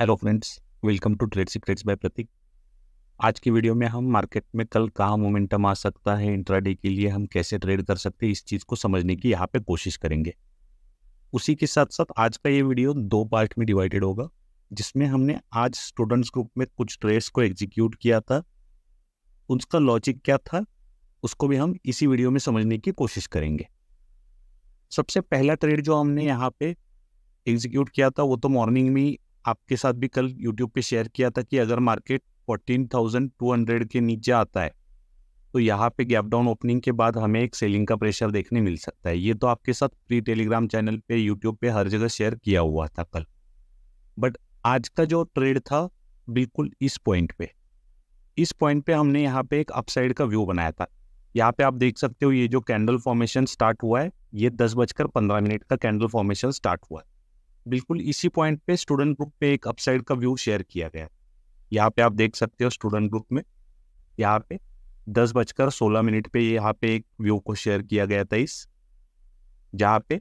hello friends welcome to trade secrets by Prateek आज की video में हम मार्केट में कल कहाँ मोमेंटम आ सकता है इंट्राडे के लिए हम कैसे ट्रेड कर सकते हैं इस चीज़ को समझने की यहाँ पे कोशिश करेंगे उसी के साथ साथ आज का ये वीडियो दो पार्ट में डिवाइडेड होगा जिसमें हमने आज स्टूडेंट्स ग्रुप में कुछ ट्रेड्स को एग्जीक्यूट किया था उसका लॉजिक क्या था उसको भी हम इसी वीडियो में समझने की कोशिश करेंगे सबसे पहला ट्रेड जो हमने यहाँ पे एग्जीक्यूट किया था वो तो मॉर्निंग में आपके साथ भी कल यूट्यूब पे शेयर किया था कि अगर मार्केट 14,200 के नीचे आता है तो यहाँ पे गैप डाउन ओपनिंग के बाद हमें एक सेलिंग का प्रेशर देखने मिल सकता है ये तो आपके साथ फ्री टेलीग्राम चैनल पे यूट्यूब पे हर जगह शेयर किया हुआ था कल बट आज का जो ट्रेड था बिल्कुल इस पॉइंट पे इस पॉइंट पे हमने यहाँ पे एक अपसाइड का व्यू बनाया था यहाँ पे आप देख सकते हो ये जो कैंडल फॉर्मेशन स्टार्ट हुआ है ये दस बजकर पंद्रह मिनट का कैंडल फॉर्मेशन स्टार्ट हुआ है बिल्कुल इसी पॉइंट पे स्टूडेंट ग्रुप पे एक अपसाइड का व्यू शेयर किया गया यहाँ पे आप देख सकते हो स्टूडेंट ग्रुप में यहाँ पे दस बजकर सोलह मिनट पे यहाँ पे एक व्यू को शेयर किया गया था इस जहाँ पे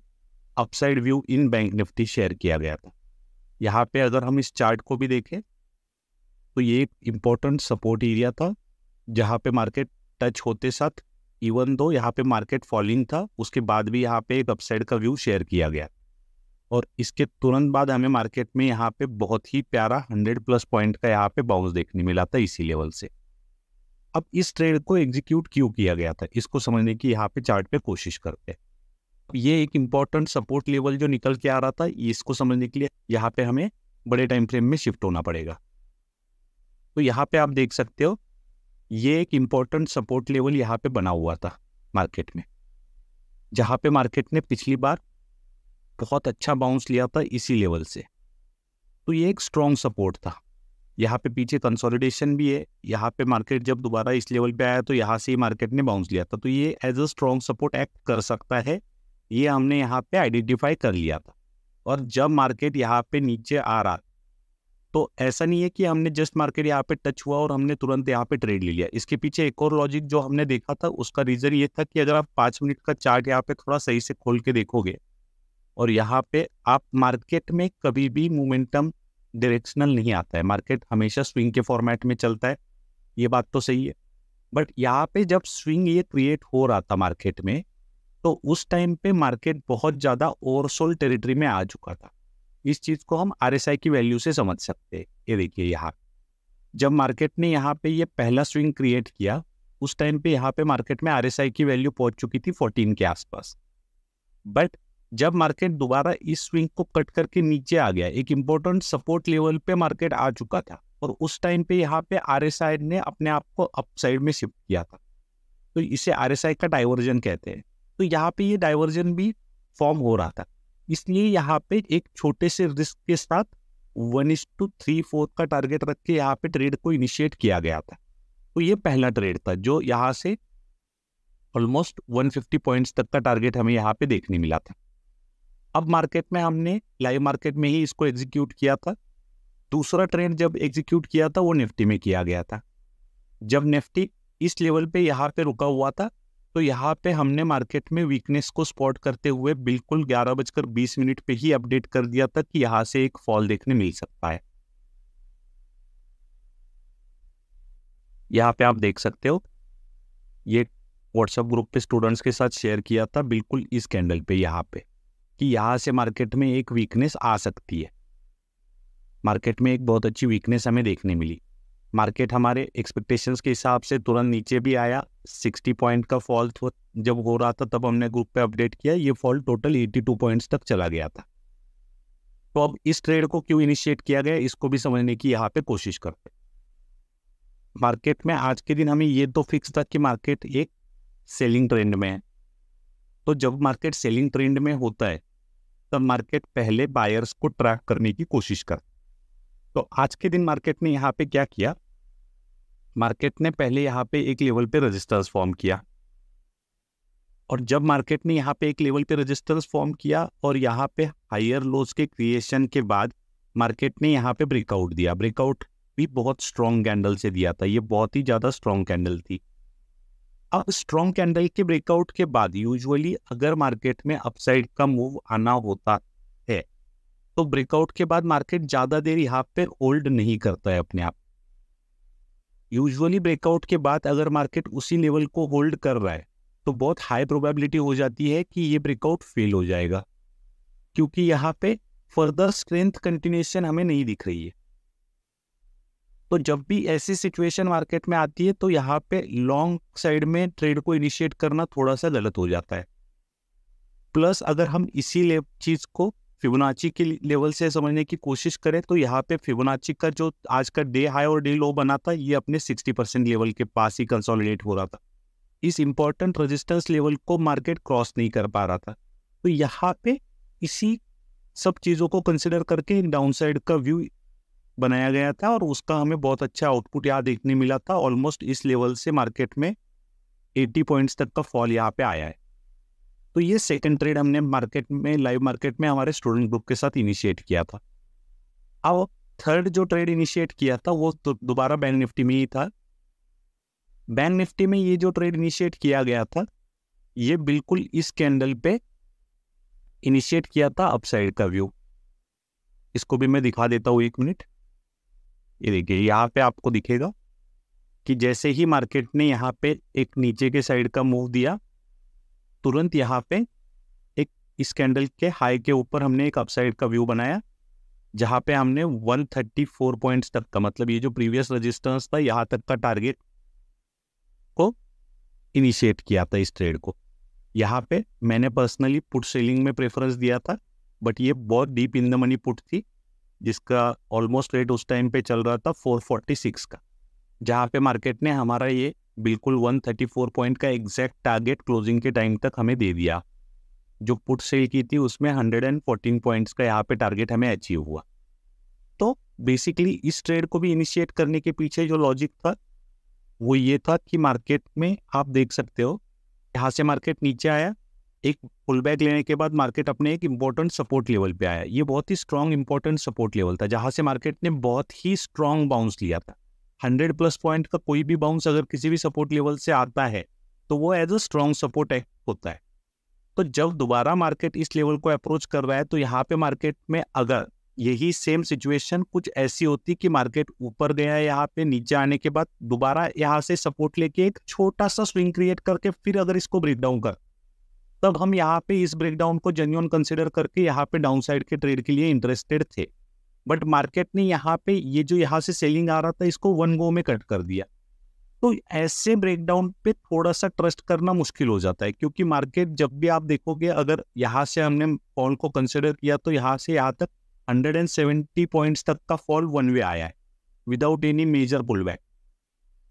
upside view in bank Nifty share किया गया था यहाँ पे अगर हम इस चार्ट को भी देखें तो ये एक इम्पोर्टेंट सपोर्ट एरिया था जहाँ पे मार्केट टच होते साथ इवन दो यहाँ पे मार्केट फॉलिंग था उसके बाद भी यहाँ पे एक अपसाइड का व्यू शेयर किया गया और इसके तुरंत बाद हमें मार्केट में यहाँ पे बहुत ही प्यारा हंड्रेड प्लस पॉइंट का यहाँ पे बाउंस देखने मिला था इसी लेवल से अब इस ट्रेड को एग्जीक्यूट क्यों किया गया था इसको समझने की यहाँ पे चार्ट पे कोशिश करते हैं ये एक इंपॉर्टेंट सपोर्ट लेवल जो निकल के आ रहा था इसको समझने के लिए यहाँ पे हमें बड़े टाइम फ्रेम में शिफ्ट होना पड़ेगा तो यहाँ पे आप देख सकते हो ये एक इम्पॉर्टेंट सपोर्ट लेवल यहाँ पे बना हुआ था मार्केट में जहाँ पे मार्केट ने पिछली बार बहुत अच्छा बाउंस लिया था इसी लेवल से तो ये एक स्ट्रॉन्ग सपोर्ट था यहाँ पे पीछे कंसोलिडेशन भी है यहाँ पे मार्केट जब दोबारा इस लेवल पे आया तो यहाँ से ही मार्केट ने बाउंस लिया था तो ये as a strong support act कर सकता है ये हमने यहाँ पे आइडेंटिफाई कर लिया था और जब मार्केट यहाँ पे नीचे आ रहा तो ऐसा नहीं है कि हमने जस्ट मार्केट यहाँ पे टच हुआ और हमने तुरंत यहाँ पे ट्रेड ले लिया इसके पीछे एक और लॉजिक जो हमने देखा था उसका रीज़न ये था कि अगर आप पाँच मिनट का चार्ट यहाँ पे थोड़ा सही से खोल के देखोगे और यहाँ पे आप मार्केट में कभी भी मोमेंटम डायरेक्शनल नहीं आता है मार्केट हमेशा स्विंग के फॉर्मेट में चलता है ये बात तो सही है बट यहाँ पे जब स्विंग ये क्रिएट हो रहा था मार्केट में तो उस टाइम पे मार्केट बहुत ज़्यादा ओवरसोल टेरिटरी में आ चुका था इस चीज़ को हम आर की वैल्यू से समझ सकते हैं ये देखिए यहाँ जब मार्केट ने यहाँ पे ये पहला स्विंग क्रिएट किया उस टाइम पे यहाँ पे मार्केट में आर की वैल्यू पहुंच चुकी थी 14 के आसपास बट जब मार्केट दोबारा इस स्विंग को कट करके नीचे आ गया एक इम्पोर्टेंट सपोर्ट लेवल पे मार्केट आ चुका था और उस टाइम पे यहाँ पे आर ने अपने आप को अप साइड में शिफ्ट किया था तो इसे आर का डाइवर्जन कहते हैं तो यहाँ पे ये डाइवर्जन भी फॉर्म हो रहा था इसलिए यहाँ पे एक छोटे से रिस्क के साथ one is to three four का टारगेट रख के यहाँ पे ट्रेड को इनिशिएट किया गया था तो ये पहला ट्रेड था जो यहाँ से ऑलमोस्ट 150 पॉइंट्स तक का टारगेट हमें यहाँ पे देखने मिला था अब मार्केट में हमने लाइव मार्केट में ही इसको एग्जीक्यूट किया था दूसरा ट्रेंड जब एग्जीक्यूट किया था वो निफ्टी में किया गया था जब निफ्टी इस लेवल पे यहाँ पे रुका हुआ था तो यहाँ पे हमने मार्केट में वीकनेस को स्पॉट करते हुए बिल्कुल ग्यारह बजकर बीस मिनट पे ही अपडेट कर दिया था कि यहाँ से एक फॉल देखने मिल सकता है यहाँ पे आप देख सकते हो ये व्हाट्सएप ग्रुप पे स्टूडेंट्स के साथ शेयर किया था बिल्कुल इस कैंडल पे यहाँ पे कि यहाँ से मार्केट में एक वीकनेस आ सकती है मार्केट में एक बहुत अच्छी वीकनेस हमें देखने मिली मार्केट हमारे एक्सपेक्टेशंस के हिसाब से तुरंत नीचे भी आया 60 पॉइंट का फॉल जब हो रहा था तब हमने ग्रुप पे अपडेट किया ये फॉल टोटल 82 पॉइंट्स तक चला गया था तो अब इस ट्रेड को क्यों इनिशिएट किया गया इसको भी समझने की यहाँ पे कोशिश करते मार्केट में आज के दिन हमें ये तो फिक्स था कि मार्केट एक सेलिंग ट्रेंड में है तो जब मार्केट सेलिंग ट्रेंड में होता है तब मार्केट पहले बायर्स को ट्रैक करने की कोशिश कर तो आज के दिन मार्केट ने यहाँ पे क्या किया मार्केट ने पहले यहाँ पे एक लेवल पे रजिस्टर्स फॉर्म किया और जब मार्केट ने यहाँ पे एक लेवल पे रजिस्टर्स फॉर्म किया और यहाँ पे हायर लोज के क्रिएशन के बाद मार्केट ने यहाँ पे ब्रेकआउट दिया ब्रेकआउट भी बहुत स्ट्रॉन्ग कैंडल से दिया था ये बहुत ही ज़्यादा स्ट्रॉन्ग कैंडल थी अब स्ट्रॉन्ग कैंडल के ब्रेकआउट के बाद यूजुअली अगर मार्केट में अपसाइड का मूव आना होता है तो ब्रेकआउट के बाद मार्केट ज्यादा देर यहाँ पे होल्ड नहीं करता है अपने आप यूजुअली ब्रेकआउट के बाद अगर मार्केट उसी लेवल को होल्ड कर रहा है तो बहुत हाई प्रोबेबिलिटी हो जाती है कि ये ब्रेकआउट फेल हो जाएगा क्योंकि यहाँ पे फर्दर स्ट्रेंथ कंटिन्यूशन हमें नहीं दिख रही है तो जब भी ऐसी सिचुएशन मार्केट में आती है तो यहाँ पे लॉन्ग साइड में ट्रेड को इनिशिएट करना थोड़ा सा गलत हो जाता है प्लस अगर हम इसी ले चीज़ को फिबोनाची के लेवल से समझने की कोशिश करें तो यहाँ पे फिबोनाची का जो आज का डे हाई और डे लो बना था ये अपने 60 परसेंट लेवल के पास ही कंसोलिडेट हो रहा था इस इंपॉर्टेंट रजिस्टेंस लेवल को मार्केट क्रॉस नहीं कर पा रहा था तो यहाँ पे इसी सब चीज़ों को कंसिडर करके डाउन साइड का व्यू बनाया गया था और उसका हमें बहुत अच्छा आउटपुट यहाँ देखने मिला था ऑलमोस्ट इस लेवल से मार्केट में 80 पॉइंट्स तक का फॉल यहाँ पे आया है तो ये सेकंड ट्रेड हमने मार्केट में लाइव मार्केट में हमारे स्टूडेंट ग्रुप के साथ इनिशिएट किया था अब थर्ड जो ट्रेड इनिशिएट किया था वो दोबारा बैंक निफ्टी में ही था बैंक निफ्टी में ये जो ट्रेड इनिशिएट किया गया था ये बिल्कुल इस कैंडल पे इनिशिएट किया था अपसाइड का व्यू इसको भी मैं दिखा देता हूँ एक मिनट ये देखिए यहाँ पे आपको दिखेगा कि जैसे ही मार्केट ने यहाँ पे एक नीचे के साइड का मूव दिया तुरंत यहाँ पे एक इस कैंडल के हाई के ऊपर हमने एक अपसाइड का व्यू बनाया जहाँ पे हमने 134 पॉइंट्स तक का मतलब ये जो प्रीवियस रेजिस्टेंस था यहाँ तक का टारगेट को इनिशिएट किया था इस ट्रेड को यहाँ पे मैंने पर्सनली पुट सेलिंग में प्रेफरेंस दिया था बट ये बहुत deep in the money put थी जिसका ऑलमोस्ट रेट उस टाइम पे चल रहा था 446 का जहाँ पे मार्केट ने हमारा ये बिल्कुल 134 पॉइंट का एग्जैक्ट टारगेट क्लोजिंग के टाइम तक हमें दे दिया जो पुट सेल की थी उसमें 114 पॉइंट्स का यहाँ पे टारगेट हमें अचीव हुआ तो बेसिकली इस ट्रेड को भी इनिशिएट करने के पीछे जो लॉजिक था वो ये था कि मार्केट में आप देख सकते हो यहाँ से मार्केट नीचे आया एक पुल बैक लेने के बाद मार्केट अपने एक इम्पोर्टेंट सपोर्ट लेवल पे आया ये बहुत ही स्ट्रॉन्ग इम्पोर्टेंट सपोर्ट लेवल था जहाँ से मार्केट ने बहुत ही स्ट्रॉन्ग बाउंस लिया था हंड्रेड प्लस पॉइंट का कोई भी बाउंस अगर किसी भी सपोर्ट लेवल से आता है तो वो एज अ स्ट्रॉन्ग सपोर्ट होता है तो जब दोबारा मार्केट इस लेवल को अप्रोच कर रहा है तो यहाँ पे मार्केट में अगर यही सेम सिचुएशन कुछ ऐसी होती कि मार्केट ऊपर गया है यहाँ पे नीचे आने के बाद दोबारा यहाँ से सपोर्ट लेके एक छोटा सा स्विंग क्रिएट करके फिर अगर इसको ब्रेक डाउन कर तब हम यहाँ पे इस ब्रेकडाउन को जेन्यून कंसिडर करके यहाँ पे डाउनसाइड के ट्रेड के लिए इंटरेस्टेड थे बट मार्केट ने यहाँ पे ये जो यहाँ से सेलिंग आ रहा था इसको वन गो में कट कर दिया तो ऐसे ब्रेकडाउन पे थोड़ा सा ट्रस्ट करना मुश्किल हो जाता है क्योंकि मार्केट जब भी आप देखोगे अगर यहाँ से हमने फॉल को कंसिडर किया तो यहाँ से यहाँ तक हंड्रेड पॉइंट्स तक का फॉल वन वे आया है without any major pull back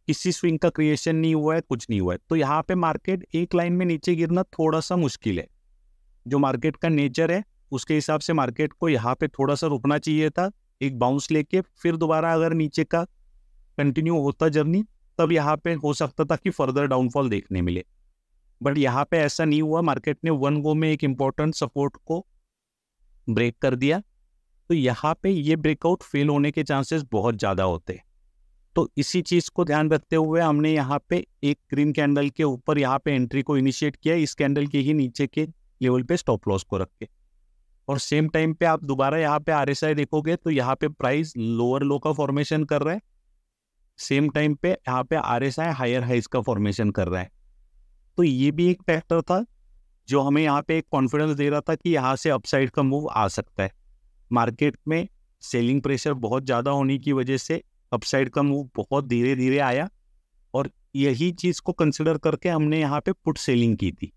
किसी स्विंग का क्रिएशन नहीं हुआ है कुछ नहीं हुआ है तो यहाँ पे मार्केट एक लाइन में नीचे गिरना थोड़ा सा मुश्किल है जो मार्केट का नेचर है उसके हिसाब से मार्केट को यहाँ पे थोड़ा सा रुकना चाहिए था एक बाउंस लेके फिर दोबारा अगर नीचे का कंटिन्यू होता जर्नी तब यहाँ पे हो सकता था कि फर्दर डाउनफॉल देखने मिले बट यहाँ पे ऐसा नहीं हुआ मार्केट ने वन गो में एक इम्पोर्टेंट सपोर्ट को ब्रेक कर दिया तो यहाँ पे ये ब्रेकआउट फेल होने के चांसेस बहुत ज़्यादा होते हैं तो इसी चीज़ को ध्यान रखते हुए हमने यहाँ पे एक ग्रीन कैंडल के ऊपर यहाँ पे एंट्री को इनिशिएट किया इस कैंडल के ही नीचे के लेवल पे स्टॉप लॉस को रख के और सेम टाइम पे आप दोबारा यहाँ पे आर देखोगे तो यहाँ पे प्राइस लोअर लो का फॉर्मेशन कर रहा है सेम टाइम पे यहाँ पे आर एस आई हायर हाइज का फॉर्मेशन कर रहा है तो ये भी एक फैक्टर था जो हमें यहाँ पे एक कॉन्फिडेंस दे रहा था कि यहाँ से अपसाइड का मूव आ सकता है मार्केट में सेलिंग प्रेशर बहुत ज़्यादा होने की वजह से अपसाइड का मूव बहुत धीरे धीरे आया और यही चीज को कंसिडर करके हमने यहाँ पे पुट सेलिंग की थी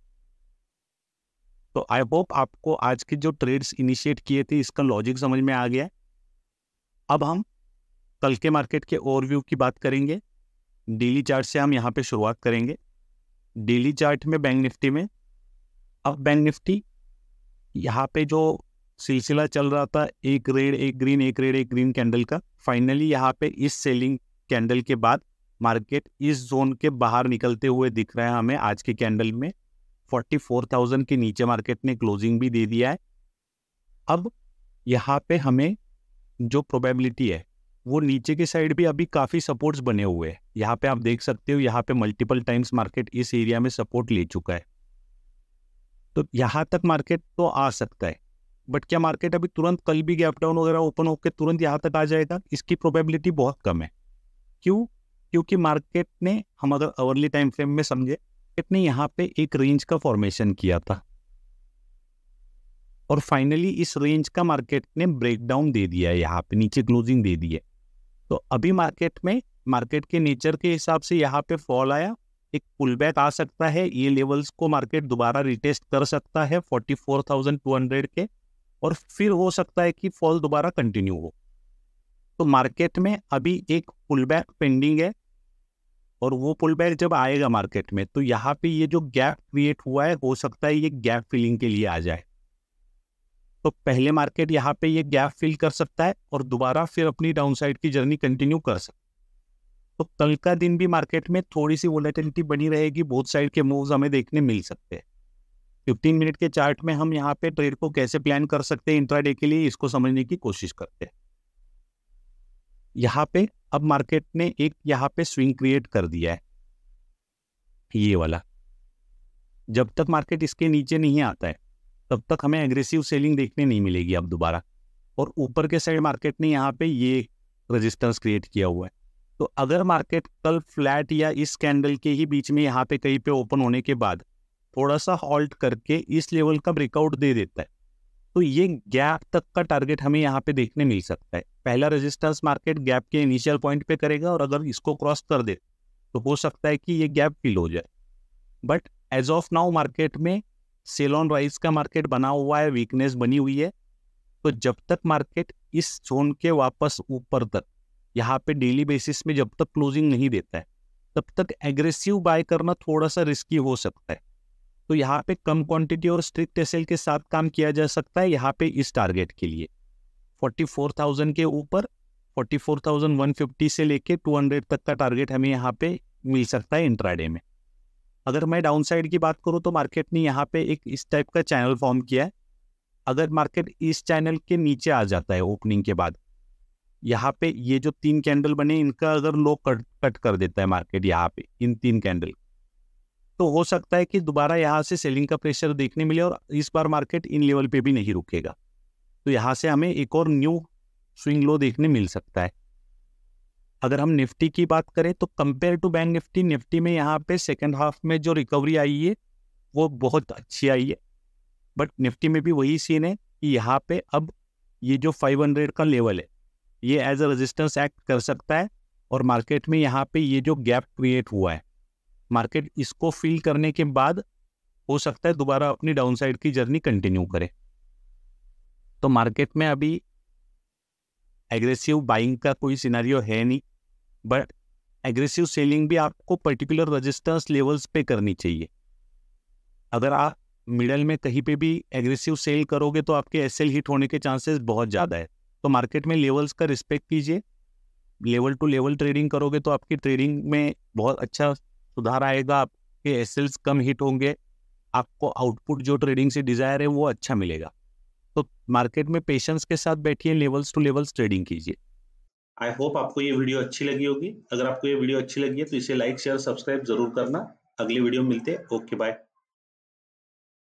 तो आई होप आपको आज के जो ट्रेड्स इनिशिएट किए थे इसका लॉजिक समझ में आ गया अब हम कल के मार्केट के ओवरव्यू की बात करेंगे डेली चार्ट से हम यहाँ पे शुरुआत करेंगे डेली चार्ट में बैंक निफ्टी में अब बैंक निफ्टी यहाँ पे जो सिलसिला चल रहा था एक रेड एक ग्रीन एक रेड एक ग्रीन कैंडल का फाइनली यहाँ पे इस सेलिंग कैंडल के बाद मार्केट इस जोन के बाहर निकलते हुए दिख रहे हैं हमें आज के कैंडल में 44,000 के नीचे मार्केट ने क्लोजिंग भी दे दिया है अब यहाँ पे हमें जो प्रोबेबिलिटी है वो नीचे की साइड भी अभी काफ़ी सपोर्ट्स बने हुए हैं यहाँ पे आप देख सकते हो यहाँ पे मल्टीपल टाइम्स मार्केट इस एरिया में सपोर्ट ले चुका है तो यहाँ तक मार्केट तो आ सकता है बट क्या मार्केट अभी तुरंत कल भी गैप डाउन वगैरह ओपन होकर तुरंत यहाँ तक आ जाएगा इसकी प्रोबेबिलिटी बहुत कम है क्यों क्योंकि मार्केट ने हम अगर अवर्ली टाइम फ्रेम में समझे मार्केट ने यहाँ पे एक रेंज का फॉर्मेशन किया था और फाइनली इस रेंज का मार्केट ने ब्रेकडाउन दे दिया है यहाँ पे नीचे क्लोजिंग दे दी है तो अभी मार्केट में मार्केट के नेचर के हिसाब से यहाँ पे फॉल आया एक पुल बैक आ सकता है ये लेवल्स को मार्केट दोबारा रिटेस्ट कर सकता है forty four thousand two hundred के और फिर हो सकता है कि फॉल दोबारा कंटिन्यू हो तो मार्केट में अभी एक पुल बैक पेंडिंग है और वो पुल बैक जब आएगा मार्केट में तो यहाँ पे ये जो गैप क्रिएट हुआ है हो सकता है ये गैप फिलिंग के लिए आ जाए तो पहले मार्केट यहाँ पे ये गैप फिल कर सकता है और दोबारा फिर अपनी डाउनसाइड की जर्नी कंटिन्यू कर सकता है तो कल का दिन भी मार्केट में थोड़ी सी वोलेटिलिटी बनी रहेगी बोथ साइड के मूव्स हमें देखने मिल सकते हैं फिफ्टीन मिनट के चार्ट में हम यहाँ पे ट्रेड को कैसे प्लान कर सकते हैं इंट्राडे के लिए इसको समझने की कोशिश करते हैं यहाँ पे अब मार्केट ने एक यहाँ पे स्विंग क्रिएट कर दिया है ये वाला जब तक मार्केट इसके नीचे नहीं आता है तब तक हमें एग्रेसिव सेलिंग देखने नहीं मिलेगी अब दोबारा और ऊपर के साइड मार्केट ने यहाँ पे ये रेजिस्टेंस क्रिएट किया हुआ है तो अगर मार्केट कल फ्लैट या इस कैंडल के ही बीच में यहाँ पे कहीं पे ओपन होने के बाद थोड़ा सा हॉल्ट करके इस लेवल का ब्रेकआउट दे देता है तो ये गैप तक का टारगेट हमें यहाँ पे देखने मिल सकता है पहला रेजिस्टेंस मार्केट गैप के इनिशियल पॉइंट पे करेगा और अगर इसको क्रॉस कर दे तो हो सकता है कि ये गैप फिल हो जाए but as of now market में सेल ऑन राइज का मार्केट बना हुआ है वीकनेस बनी हुई है तो जब तक मार्केट इस जोन के वापस ऊपर तक यहाँ पे डेली बेसिस में जब तक क्लोजिंग नहीं देता है तब तक एग्रेसिव बाय करना थोड़ा सा रिस्की हो सकता है तो यहाँ पे कम क्वांटिटी और स्ट्रिक्ट एस के साथ काम किया जा सकता है यहाँ पे इस टारगेट के लिए 44,000 के ऊपर 44,150 से लेके 200 तक का टारगेट हमें यहाँ पे मिल सकता है इंट्राडे में अगर मैं डाउन साइड की बात करूँ तो मार्केट ने यहाँ पे एक इस टाइप का चैनल फॉर्म किया है अगर मार्केट इस चैनल के नीचे आ जाता है ओपनिंग के बाद यहाँ पे ये जो तीन कैंडल बने इनका अगर लो कट कट कर देता है मार्केट यहाँ पे इन तीन कैंडल तो हो सकता है कि दोबारा यहाँ से सेलिंग का प्रेशर देखने मिले और इस बार मार्केट इन लेवल पे भी नहीं रुकेगा तो यहाँ से हमें एक और न्यू स्विंग लो देखने मिल सकता है अगर हम निफ्टी की बात करें तो compare to bank Nifty Nifty में यहाँ पे सेकेंड हाफ में जो रिकवरी आई है वो बहुत अच्छी आई है बट निफ्टी में भी वही सीन है कि यहाँ पे अब ये जो 500 का लेवल है ये एज अ रेजिस्टेंस एक्ट कर सकता है और मार्केट में यहाँ पे ये जो गैप क्रिएट हुआ है मार्केट इसको फील करने के बाद हो सकता है दोबारा अपनी डाउनसाइड की जर्नी कंटिन्यू करे तो मार्केट में अभी एग्रेसिव बाइंग का कोई सिनारियो है नहीं बट एग्रेसिव सेलिंग भी आपको पर्टिकुलर रजिस्टेंस लेवल्स पे करनी चाहिए अगर आप मिडल में कहीं पे भी एग्रेसिव सेल करोगे तो आपके एस हिट होने के चांसेस बहुत ज़्यादा है तो मार्केट में लेवल्स का रिस्पेक्ट कीजिए लेवल टू लेवल ट्रेडिंग करोगे तो आपकी ट्रेडिंग में बहुत अच्छा सुधार आएगा आपके एसेल्स कम हिट होंगे आपको आउटपुट जो ट्रेडिंग से डिजायर है वो अच्छा मिलेगा तो मार्केट में पेशेंस के साथ बैठिए लेवल्स टू लेवल्स ट्रेडिंग कीजिए आई होप आपको ये वीडियो अच्छी लगी होगी अगर आपको ये वीडियो अच्छी लगी है तो इसे लाइक शेयर सब्सक्राइब जरूर करना अगले वीडियो मिलते ओके बाय